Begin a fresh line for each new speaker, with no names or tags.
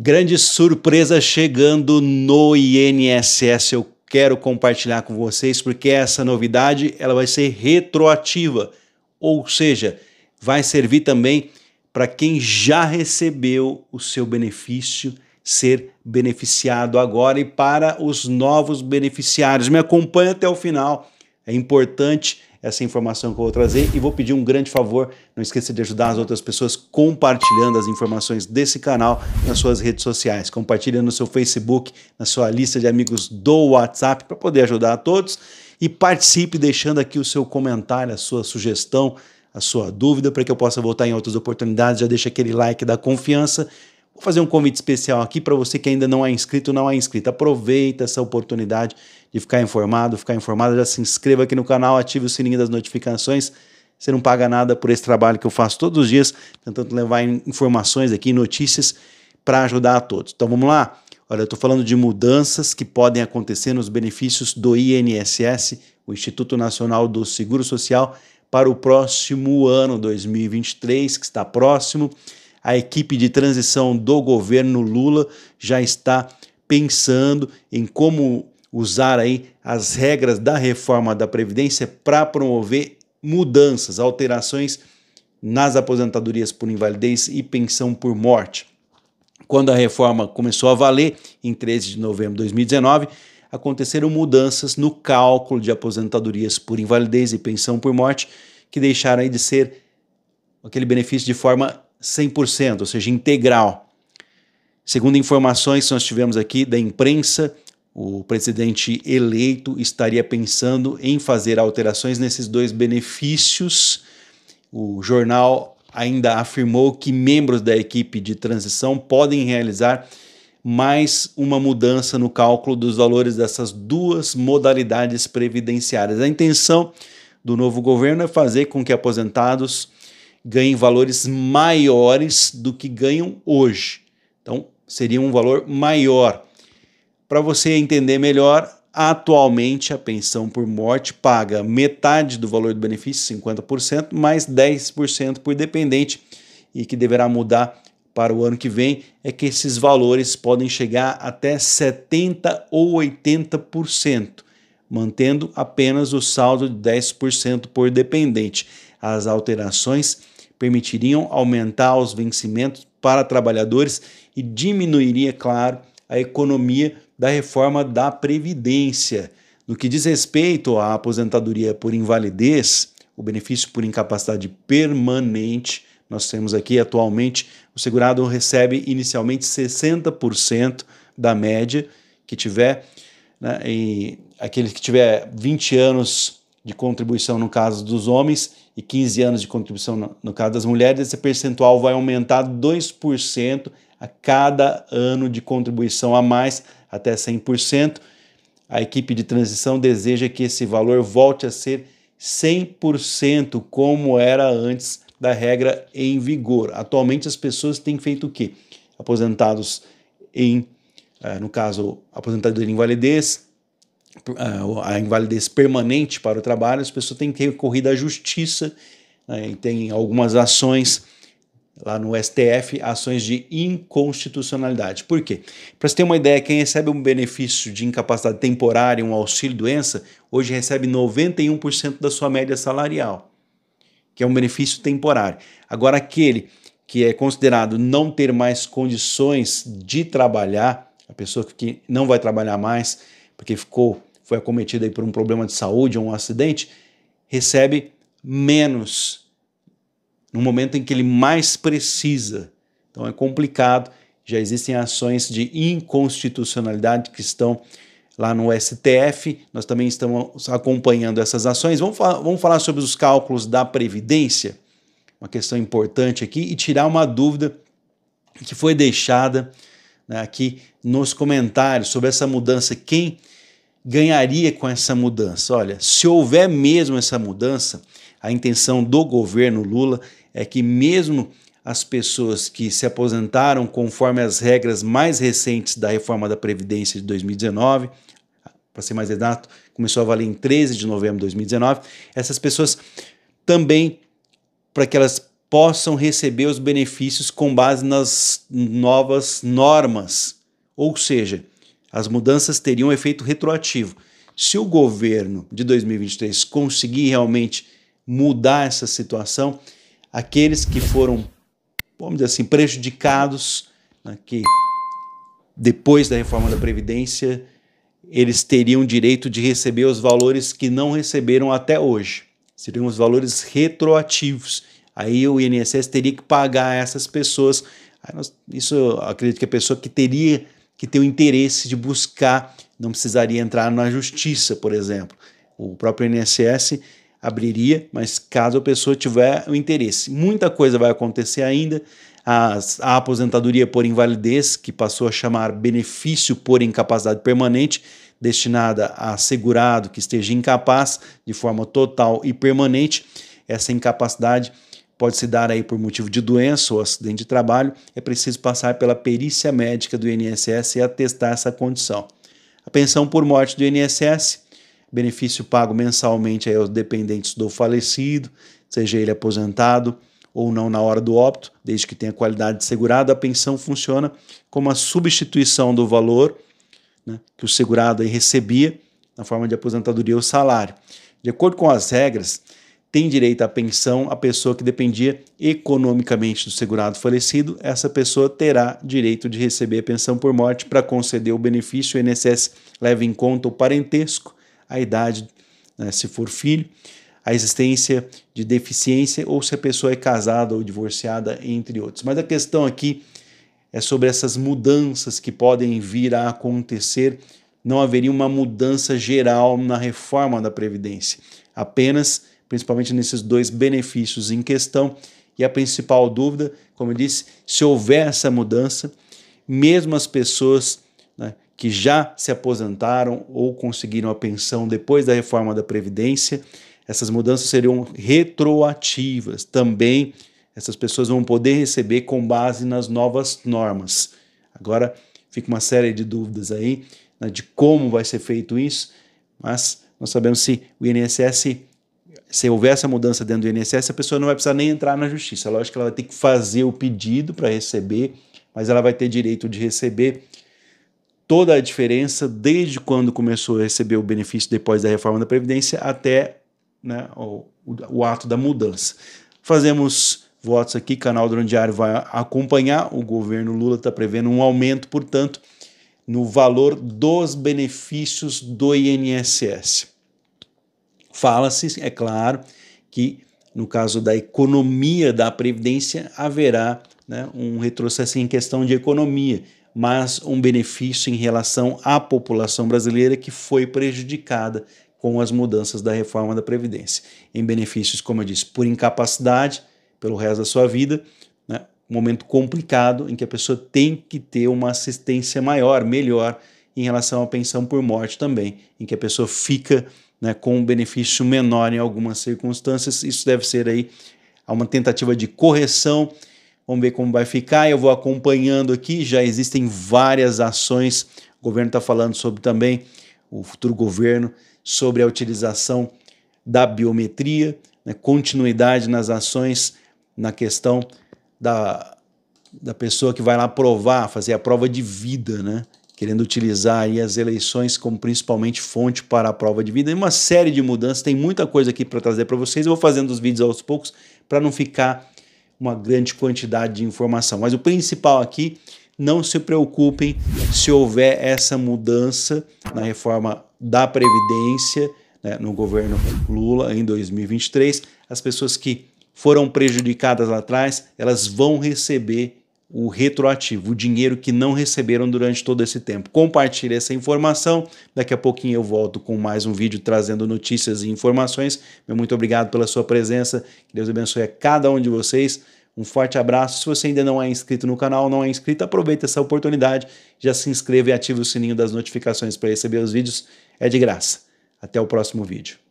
Grande surpresa chegando no INSS. Eu quero compartilhar com vocês porque essa novidade ela vai ser retroativa, ou seja, vai servir também para quem já recebeu o seu benefício ser beneficiado agora e para os novos beneficiários. Me acompanha até o final. É importante essa informação que eu vou trazer e vou pedir um grande favor, não esqueça de ajudar as outras pessoas compartilhando as informações desse canal nas suas redes sociais, compartilha no seu Facebook, na sua lista de amigos do WhatsApp para poder ajudar a todos e participe deixando aqui o seu comentário, a sua sugestão, a sua dúvida para que eu possa voltar em outras oportunidades, já deixa aquele like da confiança Vou fazer um convite especial aqui para você que ainda não é inscrito, não é inscrito. Aproveita essa oportunidade de ficar informado, ficar informado. Já se inscreva aqui no canal, ative o sininho das notificações. Você não paga nada por esse trabalho que eu faço todos os dias, tentando levar informações aqui, notícias, para ajudar a todos. Então vamos lá? Olha, eu estou falando de mudanças que podem acontecer nos benefícios do INSS, o Instituto Nacional do Seguro Social, para o próximo ano, 2023, que está próximo a equipe de transição do governo Lula já está pensando em como usar aí as regras da reforma da Previdência para promover mudanças, alterações nas aposentadorias por invalidez e pensão por morte. Quando a reforma começou a valer, em 13 de novembro de 2019, aconteceram mudanças no cálculo de aposentadorias por invalidez e pensão por morte, que deixaram de ser aquele benefício de forma 100%, ou seja, integral. Segundo informações que nós tivemos aqui da imprensa, o presidente eleito estaria pensando em fazer alterações nesses dois benefícios. O jornal ainda afirmou que membros da equipe de transição podem realizar mais uma mudança no cálculo dos valores dessas duas modalidades previdenciárias. A intenção do novo governo é fazer com que aposentados ganhem valores maiores do que ganham hoje. Então, seria um valor maior. Para você entender melhor, atualmente a pensão por morte paga metade do valor do benefício, 50%, mais 10% por dependente, e que deverá mudar para o ano que vem é que esses valores podem chegar até 70 ou 80%, mantendo apenas o saldo de 10% por dependente. As alterações permitiriam aumentar os vencimentos para trabalhadores e diminuiria, claro, a economia da reforma da Previdência. No que diz respeito à aposentadoria por invalidez, o benefício por incapacidade permanente, nós temos aqui atualmente o segurado recebe inicialmente 60% da média que tiver, né, e aquele que tiver 20 anos de contribuição no caso dos homens e 15 anos de contribuição no, no caso das mulheres, esse percentual vai aumentar 2% a cada ano de contribuição a mais, até 100%. A equipe de transição deseja que esse valor volte a ser 100% como era antes da regra em vigor. Atualmente as pessoas têm feito o quê? Aposentados em, eh, no caso, aposentadoria em invalidez, a invalidez permanente para o trabalho, as pessoas têm que recorrer à justiça, né, e tem algumas ações lá no STF, ações de inconstitucionalidade. Por quê? Para você ter uma ideia, quem recebe um benefício de incapacidade temporária, um auxílio-doença, hoje recebe 91% da sua média salarial, que é um benefício temporário. Agora, aquele que é considerado não ter mais condições de trabalhar, a pessoa que não vai trabalhar mais, porque ficou, foi acometido por um problema de saúde ou um acidente, recebe menos no momento em que ele mais precisa. Então é complicado. Já existem ações de inconstitucionalidade que estão lá no STF. Nós também estamos acompanhando essas ações. Vamos, vamos falar sobre os cálculos da Previdência, uma questão importante aqui, e tirar uma dúvida que foi deixada né, aqui nos comentários sobre essa mudança, quem ganharia com essa mudança? Olha, se houver mesmo essa mudança, a intenção do governo Lula é que mesmo as pessoas que se aposentaram conforme as regras mais recentes da reforma da Previdência de 2019, para ser mais exato, começou a valer em 13 de novembro de 2019, essas pessoas também, para que elas possam receber os benefícios com base nas novas normas. Ou seja, as mudanças teriam efeito retroativo. Se o governo de 2023 conseguir realmente mudar essa situação, aqueles que foram, vamos dizer assim, prejudicados, né, que depois da reforma da Previdência, eles teriam direito de receber os valores que não receberam até hoje. Seriam os valores retroativos aí o INSS teria que pagar essas pessoas. Isso acredito que a pessoa que teria que ter o interesse de buscar não precisaria entrar na justiça, por exemplo. O próprio INSS abriria, mas caso a pessoa tiver o interesse. Muita coisa vai acontecer ainda. As, a aposentadoria por invalidez, que passou a chamar benefício por incapacidade permanente, destinada a segurado que esteja incapaz de forma total e permanente. Essa incapacidade pode se dar aí por motivo de doença ou acidente de trabalho, é preciso passar pela perícia médica do INSS e atestar essa condição. A pensão por morte do INSS, benefício pago mensalmente aí aos dependentes do falecido, seja ele aposentado ou não na hora do óbito, desde que tenha qualidade segurada, a pensão funciona como a substituição do valor né, que o segurado aí recebia na forma de aposentadoria ou salário. De acordo com as regras, tem direito à pensão a pessoa que dependia economicamente do segurado falecido. Essa pessoa terá direito de receber a pensão por morte para conceder o benefício. O INSS leva em conta o parentesco, a idade, né, se for filho, a existência de deficiência ou se a pessoa é casada ou divorciada, entre outros. Mas a questão aqui é sobre essas mudanças que podem vir a acontecer. Não haveria uma mudança geral na reforma da Previdência, apenas principalmente nesses dois benefícios em questão. E a principal dúvida, como eu disse, se houver essa mudança, mesmo as pessoas né, que já se aposentaram ou conseguiram a pensão depois da reforma da Previdência, essas mudanças seriam retroativas. Também essas pessoas vão poder receber com base nas novas normas. Agora fica uma série de dúvidas aí né, de como vai ser feito isso, mas nós sabemos se o INSS se houver essa mudança dentro do INSS, a pessoa não vai precisar nem entrar na justiça. Lógico que ela vai ter que fazer o pedido para receber, mas ela vai ter direito de receber toda a diferença desde quando começou a receber o benefício depois da reforma da Previdência até né, o, o, ato da mudança. Fazemos votos aqui, canal do Diário vai acompanhar. O governo Lula está prevendo um aumento, portanto, no valor dos benefícios do INSS. Fala-se, é claro, que no caso da economia da Previdência haverá né, um retrocesso em questão de economia, mas um benefício em relação à população brasileira que foi prejudicada com as mudanças da reforma da Previdência. Em benefícios, como eu disse, por incapacidade, pelo resto da sua vida, né, um momento complicado em que a pessoa tem que ter uma assistência maior, melhor, em relação à pensão por morte também, em que a pessoa fica né, com um benefício menor em algumas circunstâncias. Isso deve ser aí uma tentativa de correção. Vamos ver como vai ficar. Eu vou acompanhando aqui. Já existem várias ações. O governo está falando sobre também o futuro governo sobre a utilização da biometria, né, continuidade nas ações na questão da, da pessoa que vai lá provar, fazer a prova de vida, né? querendo utilizar aí as eleições como principalmente fonte para a prova de vida. E uma série de mudanças, tem muita coisa aqui para trazer para vocês. Eu vou fazendo os vídeos aos poucos para não ficar uma grande quantidade de informação. Mas o principal aqui, não se preocupem se houver essa mudança na reforma da Previdência né, no governo Lula em 2023. As pessoas que foram prejudicadas lá atrás, elas vão receber o retroativo, o dinheiro que não receberam durante todo esse tempo. Compartilhe essa informação. Daqui a pouquinho eu volto com mais um vídeo trazendo notícias e informações. Meu muito obrigado pela sua presença. Que Deus abençoe a cada um de vocês. Um forte abraço. Se você ainda não é inscrito no canal, não é inscrito, aproveita essa oportunidade, já se inscreva e ative o sininho das notificações para receber os vídeos. É de graça. Até o próximo vídeo.